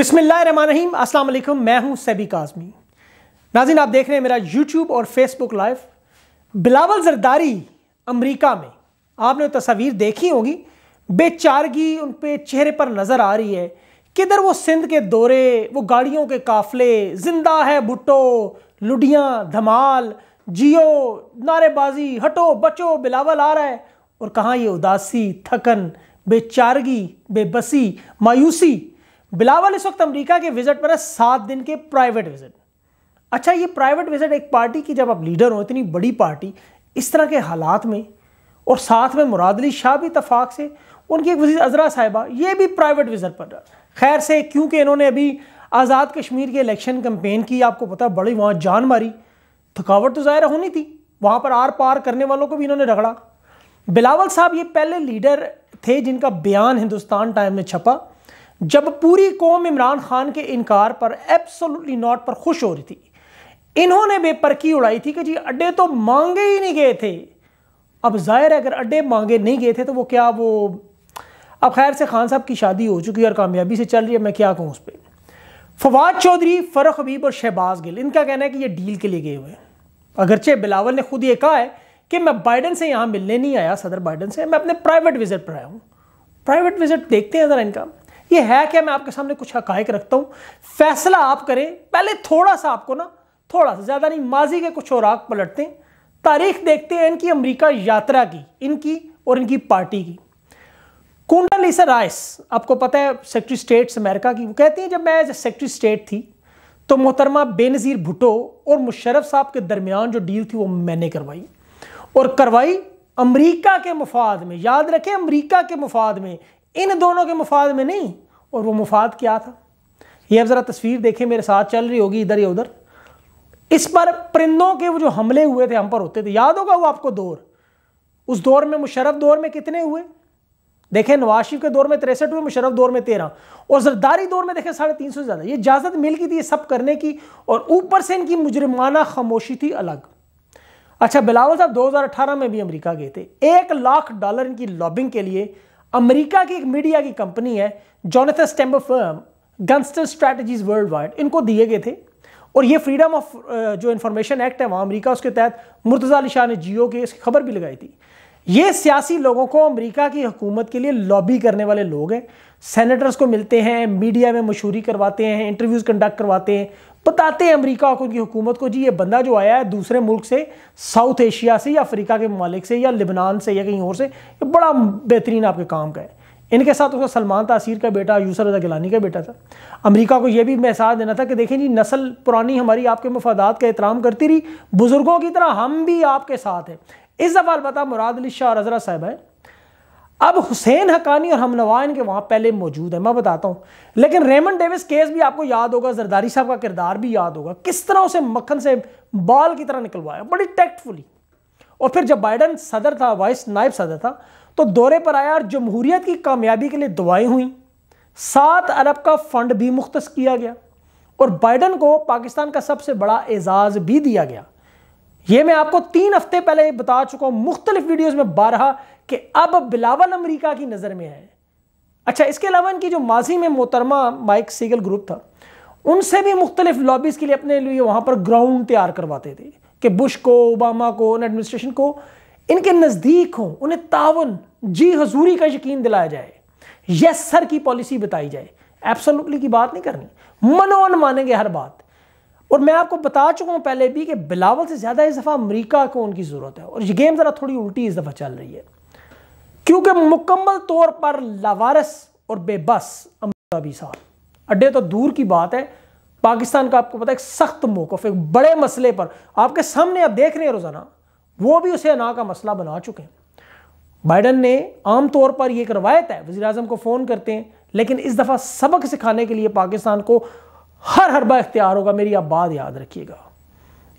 अस्सलाम वालेकुम मैं हूं सेबी काजमी नाजिन आप देख रहे हैं मेरा यूट्यूब और Facebook live Bilawal Zardari America में आपने तस्वीर देखी होगी बेचारगी उन पे चेहरे पर नज़र आ रही है किधर वो सिंध के दौरे वो गाड़ियों के काफ़ले जिंदा है भुट्टो लुडियाँ धमाल जियो नारेबाजी हटो बचो बिलावल आ रहा है और कहाँ ये उदासी थकन बेचारगी बेबसी मायूसी बिलावल इस वक्त अमेरिका के विजिट पर है सात दिन के प्राइवेट विजिट अच्छा ये प्राइवेट विजिट एक पार्टी की जब आप लीडर हो इतनी बड़ी पार्टी इस तरह के हालात में और साथ में मुरादली शाह भी तफाक से उनकी एक वजीर अजरा साहिबा ये भी प्राइवेट विजिट पर खैर से क्योंकि इन्होंने अभी आज़ाद कश्मीर के इलेक्शन कंपेन की आपको पता बड़ी वहाँ जान मारी थकावट तो ज़ाहिर होनी थी वहाँ पर आर पार करने वालों को भी इन्होंने रगड़ा बिलावल साहब ये पहले लीडर थे जिनका बयान हिंदुस्तान टाइम में छपा जब पूरी कौम इमरान खान के इनकार पर एब्सोल्युटली नॉट पर खुश हो रही थी इन्होंने बेपरकी उड़ाई थी कि जी अड्डे तो मांगे ही नहीं गए थे अब जाहिर है अगर अड्डे मांगे नहीं गए थे तो वो क्या वो अब खैर से खान साहब की शादी हो चुकी है और कामयाबी से चल रही है मैं क्या कहूँ उस पर फवाद चौधरी फ़रख हबीब और शहबाज गिल इनका कहना है कि ये डील के लिए गए हुए हैं अगरचे बिलावल ने खुद ये कहा है कि मैं बाइडन से यहाँ मिलने नहीं आया सदर बाइडन से मैं अपने प्राइवेट विजिट पर आया हूँ प्राइवेट विजिट देखते हैं ज़रा इनका ये है क्या मैं आपके सामने कुछ हकायक रखता हूँ फैसला आप करें पहले थोड़ा सा आपको ना थोड़ा सा ज़्यादा नहीं माजी के कुछ और पलटते हैं तारीख देखते हैं इनकी अमरीका यात्रा की इनकी और इनकी पार्टी की कुंडलिसा राइस आपको पता है सेक्रेटरी स्टेट अमेरिका की वो कहती हैं जब मैं एज सेक्रेटरी स्टेट थी तो मोहतरमा बेनज़ीर भुटो और मुशरफ साहब के दरमियान जो डील थी वो मैंने करवाई और करवाई अमरीका के मफाद में याद रखें अमरीका के मफाद में इन दोनों के मफाद में नहीं और वो मुफाद क्या था ये अब ज़रा तस्वीर देखें मेरे साथ चल रही होगी इधर या उधर इस पर परिंदों के वो जो हमले हुए थे हम पर होते थे याद होगा वो आपको दौर उस दौर में मुशरफ दौर में कितने हुए देखें नवाशिफ के दौर में तिरसठ हुए मुशरफ दौर में तेरह और जरदारी दौर में देखें साढ़े तीन सौ से ज़्यादा ये इजाज़त मिल गई थी ये सब करने की और ऊपर से इनकी मुजरमाना खामोशी थी अलग अच्छा बिलावल साहब 2018 में भी अमेरिका गए थे एक लाख डॉलर इनकी लॉबिंग के लिए अमेरिका की एक मीडिया की कंपनी है जोनेथस टेम्बर फर्म गंस्टर स्ट्रैटेजीज वर्ल्ड वाइड इनको दिए गए थे और ये फ्रीडम ऑफ uh, जो इन्फॉर्मेशन एक्ट है वहाँ अमेरिका उसके तहत मुर्तजा ने जियो के इसकी खबर भी लगाई थी ये सियासी लोगों को अमेरिका की हुकूमत के लिए लॉबी करने वाले लोग हैं सेनेटर्स को मिलते हैं मीडिया में मशहूरी करवाते हैं इंटरव्यूज़ कंडक्ट करवाते हैं बताते हैं अमेरिका और उनकी हुकूमत को जी ये बंदा जो आया है दूसरे मुल्क से साउथ एशिया से या अफ्रीका के ममालिक से या लिबनान से या कहीं और से ये बड़ा बेहतरीन आपके काम का है इनके साथ उसका सलमान तासीर का बेटा यूसर रजा गिलानी का बेटा था अमेरिका को यह भी महसाज देना था कि देखें जी नस्ल पुरानी हमारी आपके मफादात का एहतराम करती रही बुज़ुर्गों की तरह हम भी आपके साथ हैं इस सवाल बता मुराद अली शाह और अजरा साहब है अब हुसैन हकानी और हमनवाइन के वहाँ पहले मौजूद है मैं बताता हूँ लेकिन रेमन डेविस केस भी आपको याद होगा जरदारी साहब का किरदार भी याद होगा किस तरह उसे मक्खन से बाल की तरह निकलवाया बड़ी टैक्टफुली और फिर जब बाइडन सदर था वाइस नायब सदर था तो दौरे पर आया और जमहूरीत की कामयाबी के लिए दुआएं हुई सात अरब का फंड भी मुख्त किया गया और बाइडन को पाकिस्तान का सबसे बड़ा एजाज़ भी दिया गया ये मैं आपको तीन हफ्ते पहले बता चुका हूं मुख्तलिफ वीडियोज में बारहा कि अब बिलावल अमरीका की नज़र में है अच्छा इसके अलावा इनकी जो माजी में मोहतरमा माइक सीगल ग्रुप था उनसे भी मुख्तलिफ लॉबीज़ के लिए अपने लिए वहां पर ग्राउंड तैयार करवाते थे कि बुश को ओबामा को उन एडमिनिस्ट्रेशन को इनके नज़दीक हो उन्हें ताउन जी हजूरी का यकीन दिलाया जाए यस सर की पॉलिसी बताई जाए एब्सोल्युटली की बात नहीं करनी मनोन मानेंगे हर बात और मैं आपको बता चुका हूँ पहले भी कि बिलावल से ज़्यादा इस दफ़ा अमरीका को उनकी ज़रूरत है और ये गेम ज़रा थोड़ी उल्टी इस दफ़ा चल रही है क्योंकि मुकम्मल तौर पर लावारस और बेबस अमरीका भी साथ अड्डे तो दूर की बात है पाकिस्तान का आपको पता है एक सख्त मौकफ एक बड़े मसले पर आपके सामने आप देख रहे हैं रोज़ाना वो भी उसे अना का मसला बना चुके हैं बाइडन ने आमतौर पर यह एक रवायत है वजी अजम को फ़ोन करते हैं लेकिन इस दफ़ा सबक सिखाने के लिए पाकिस्तान को हर हरबा इख्तियार होगा मेरी आप बात याद रखिएगा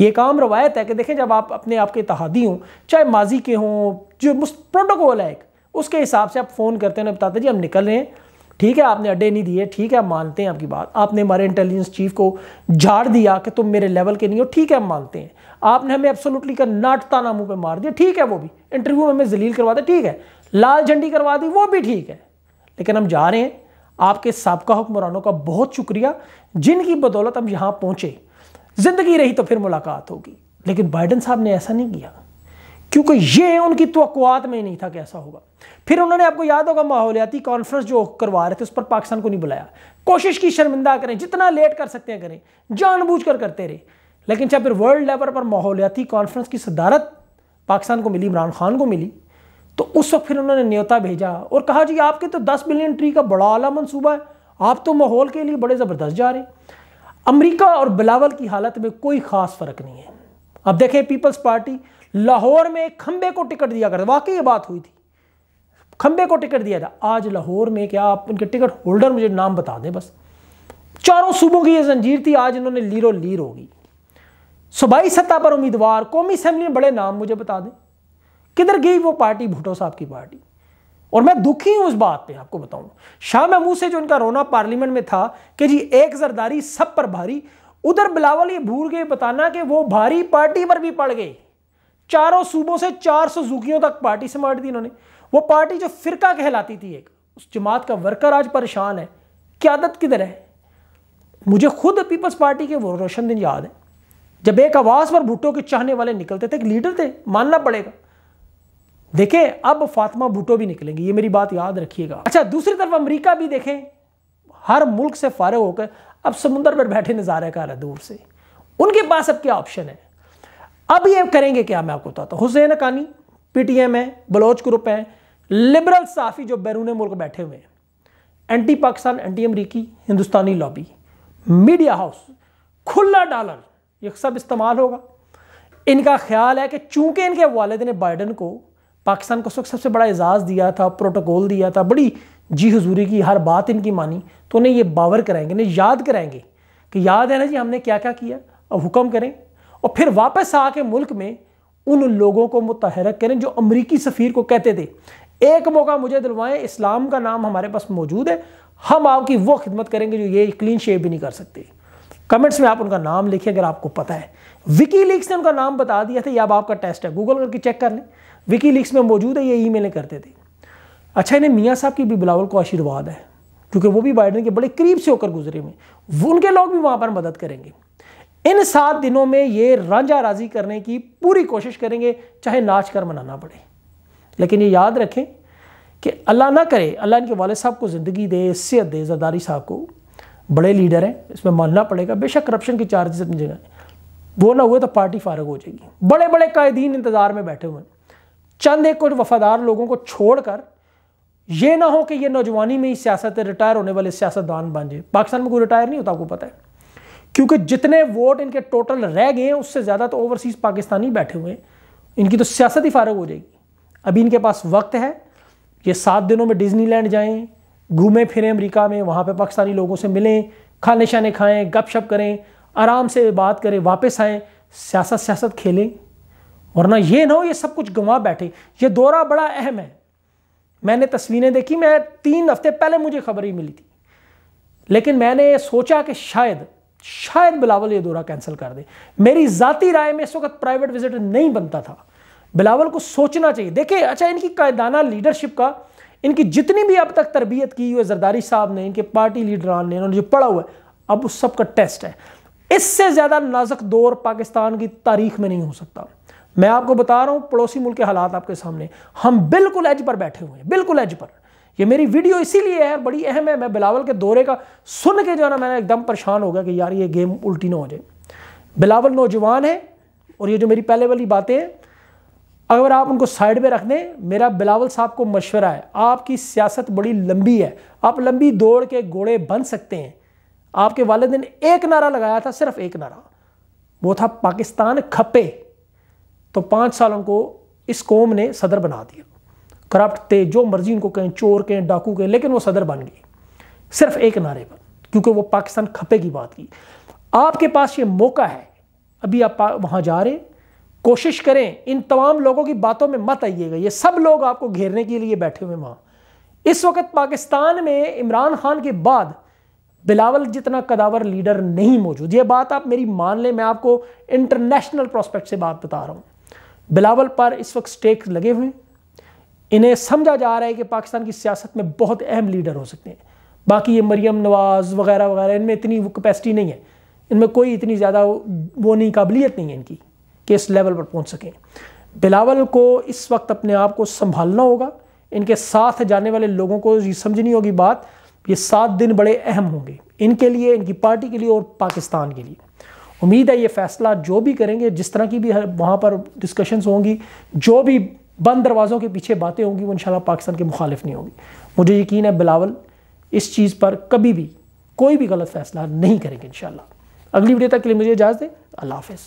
ये काम रवायत है कि देखें जब आप अपने आप के तहादी हों चाहे माजी के हों जो प्रोटोकॉल है एक उसके हिसाब से आप फ़ोन करते हैं बताते जी हम निकल रहे हैं ठीक है आपने अड्डे नहीं दिए ठीक है हम मानते हैं आपकी बात आपने हमारे इंटेलिजेंस चीफ को झाड़ दिया कि तुम मेरे लेवल के नहीं हो ठीक है हम मानते हैं आपने हमें एब्सोल्युटली का नाटता नामों पर पे मार दिया ठीक है वो भी इंटरव्यू में हमें जलील करवा दिया ठीक है लाल झंडी करवा दी वो भी ठीक है लेकिन हम जा रहे हैं आपके सबका हुक्मरानों का बहुत शुक्रिया जिनकी बदौलत हम यहाँ पहुँचे ज़िंदगी रही तो फिर मुलाकात होगी लेकिन बाइडन साहब ने ऐसा नहीं किया क्योंकि ये उनकी तोकुआत में ही नहीं था कि ऐसा होगा फिर उन्होंने आपको याद होगा माहौलियाती कॉन्फ्रेंस जो करवा रहे थे उस पर पाकिस्तान को नहीं बुलाया कोशिश की शर्मिंदा करें जितना लेट कर सकते हैं करें जानबूझ कर करते रहे लेकिन जब फिर वर्ल्ड लेवल पर माहौलियाती कॉन्फ्रेंस की सदारत पाकिस्तान को मिली इमरान खान को मिली तो उस वक्त फिर उन्होंने न्योता भेजा और कहा जी आपके तो दस बिलियन ट्री का बड़ा आला मनसूबा है आप तो माहौल के लिए बड़े ज़बरदस्त जा रहे हैं अमरीका और बिलावल की हालत में कोई ख़ास फ़र्क नहीं है अब देखें पीपल्स पार्टी लाहौर में एक खंबे को टिकट दिया करता वाकई ये बात हुई थी खंबे को टिकट दिया था आज लाहौर में क्या आप उनके टिकट होल्डर मुझे नाम बता दें बस चारों सूबों की ये जंजीर थी आज इन्होंने लीरो लीर होगी सूबाई सत्ता पर उम्मीदवार कौमी असम्बली में बड़े नाम मुझे बता दें किधर गई वो पार्टी भुटो साहब की पार्टी और मैं दुखी हूं उस बात पे आपको बताऊं शाह महमूद से जो उनका रोना पार्लियामेंट में था कि जी एक जरदारी सब पर भारी उधर बिलावल ये भूल गए बताना कि वो भारी पार्टी पर भी पड़ गई चारों सूबों से चार सौ जुकियों तक पार्टी मार दी इन्होंने वो पार्टी जो फिरका कहलाती थी एक उस जमात का वर्कर आज परेशान है क्यादत किधर है मुझे खुद पीपल्स पार्टी के वो रोशन दिन याद है जब एक आवाज़ पर भुट्टो के चाहने वाले निकलते थे एक लीडर थे मानना पड़ेगा देखें अब फातिमा भुटो भी निकलेंगे ये मेरी बात याद रखिएगा अच्छा दूसरी तरफ अमेरिका भी देखें हर मुल्क से फारग होकर अब समुंदर पर बैठे नज़ारे कर रहे दूर से उनके पास अब क्या ऑप्शन है अब ये करेंगे क्या मैं आपको बताता हूँ हुसैन अकानी पीटीएम है बलोच ग्रुप है लिबरल साफी जो बैरून मुल्क बैठे हुए हैं एंटी पाकिस्तान एंटी अमरीकी हिंदुस्तानी लॉबी मीडिया हाउस खुला डॉलर ये सब इस्तेमाल होगा इनका ख्याल है कि चूंकि इनके वालदे ने बाइडन को पाकिस्तान को उस वक्त सबसे बड़ा एजाज़ दिया था प्रोटोकॉल दिया था बड़ी जी हजूरी की हर बात इनकी मानी तो उन्हें ये बावर कराएंगे उन्हें याद कराएंगे कि याद है ना जी हमने क्या क्या किया अब हुक्म करें और फिर वापस आके मुल्क में उन लोगों को मुतहरक करें जो अमरीकी सफ़ीर को कहते थे एक मौका मुझे दिलवाएं इस्लाम का नाम हमारे पास मौजूद है हम आपकी वो खिदमत करेंगे जो ये क्लीन शेप भी नहीं कर सकते कमेंट्स में आप उनका नाम लिखें अगर आपको पता है विकी लीक्स ने उनका नाम बता दिया था या अब आपका टेस्ट है गूगल करके चेक कर लें विकी लिक्स में मौजूद है ये ईमेलें करते थे अच्छा इन्हें मियाँ साहब की भी बिलावल को आशीर्वाद है क्योंकि वो भी बाइडन के बड़े करीब से होकर गुजरे हुए वो उनके लोग भी वहाँ पर मदद करेंगे इन सात दिनों में ये रांझा राजी करने की पूरी कोशिश करेंगे चाहे नाच कर मनाना पड़े लेकिन ये याद रखें कि अल्लाह ना करे अल्लाह इनके वाले साहब को ज़िंदगी दे सेहत दे जरदारी साहब को बड़े लीडर हैं इसमें मानना पड़ेगा बेशक करप्शन के चार्जेस अपनी जगह वो ना हुए तो पार्टी फारग हो जाएगी बड़े बड़े कायदीन इंतज़ार में बैठे हुए हैं चंद एक कुछ वफादार लोगों को छोड़कर ये ना हो कि ये नौजवानी में ही सियासत रिटायर होने वाले सियासतदान बन जाए पाकिस्तान में कोई रिटायर नहीं होता आपको पता है क्योंकि जितने वोट इनके टोटल रह गए हैं उससे ज़्यादा तो ओवरसीज़ पाकिस्तानी बैठे हुए हैं इनकी तो सियासत ही फारग हो जाएगी अभी इनके पास वक्त है ये सात दिनों में डिजनीलैंड जाएं घूमें फिरें अमेरिका में वहाँ पे पाकिस्तानी लोगों से मिलें खाने शाने खाएं गपशप करें आराम से बात करें वापस आएँ सियासत सियासत खेलें वरना ये ना हो ये सब कुछ गंवा बैठे ये दौरा बड़ा अहम है मैंने तस्वीरें देखी मैं तीन हफ्ते पहले मुझे खबर ही मिली थी लेकिन मैंने सोचा कि शायद शायद बिलावल ये दौरा कैंसिल कर दे मेरी ज़ाती राय में इस वक्त प्राइवेट विजिटर नहीं बनता था बिलावल को सोचना चाहिए देखिए अच्छा इनकी कायदाना लीडरशिप का इनकी जितनी भी अब तक तरबियत की हुई जरदारी साहब ने इनके पार्टी लीडरान ने इन्होंने जो पढ़ा हुआ है अब उस सब का टेस्ट है इससे ज़्यादा नाजक दौर पाकिस्तान की तारीख में नहीं हो सकता मैं आपको बता रहा हूं पड़ोसी मुल्क के हालात आपके सामने हम बिल्कुल एज पर बैठे हुए हैं बिल्कुल एज पर ये मेरी वीडियो इसीलिए है बड़ी अहम है मैं बिलावल के दौरे का सुन के जो है ना मैंने एकदम परेशान हो गया कि यार ये गेम उल्टी ना हो जाए बिलावल नौजवान है और ये जो मेरी पहले वाली बातें हैं अगर आप उनको साइड में रख दें मेरा बिलावल साहब को मशवरा है आपकी सियासत बड़ी लंबी है आप लंबी दौड़ के घोड़े बन सकते हैं आपके वालद ने एक नारा लगाया था सिर्फ एक नारा वो था पाकिस्तान खपे तो पाँच सालों को इस कौम ने सदर बना दिया करप्ट थे जो मर्जी उनको कहें चोर कहें डाकू कहें लेकिन वो सदर बन गई सिर्फ एक नारे पर क्योंकि वो पाकिस्तान खपे की बात की आपके पास ये मौका है अभी आप वहाँ जा रहे हैं कोशिश करें इन तमाम लोगों की बातों में मत आइएगा ये सब लोग आपको घेरने के लिए बैठे हुए वहाँ इस वक्त पाकिस्तान में इमरान खान के बाद बिलावल जितना कदावर लीडर नहीं मौजूद ये बात आप मेरी मान लें मैं आपको इंटरनेशनल प्रोस्पेक्ट से बात बता रहा हूँ बिलावल पर इस वक्त स्टेक लगे हुए हैं इन्हें समझा जा रहा है कि पाकिस्तान की सियासत में बहुत अहम लीडर हो सकते हैं बाकी ये मरियम नवाज़ वगैरह वगैरह इनमें इतनी वो कैपेसिटी नहीं है इनमें कोई इतनी ज़्यादा वो नहीं काबिलियत नहीं है इनकी कि इस लेवल पर पहुंच सकें बिलावल को इस वक्त अपने आप को संभालना होगा इनके साथ जाने वाले लोगों को ये समझनी होगी बात ये सात दिन बड़े अहम होंगे इनके लिए इनकी पार्टी के लिए और पाकिस्तान के लिए उम्मीद है ये फैसला जो भी करेंगे जिस तरह की भी वहाँ पर डिस्कशंस होंगी जो भी बंद दरवाज़ों के पीछे बातें होंगी वो इन पाकिस्तान के मुखालिफ नहीं होगी मुझे यकीन है बिलावल इस चीज़ पर कभी भी कोई भी गलत फैसला नहीं करेंगे इन अगली वीडियो तक के लिए मुझे इजाज़ दें अल्लाह हाफ़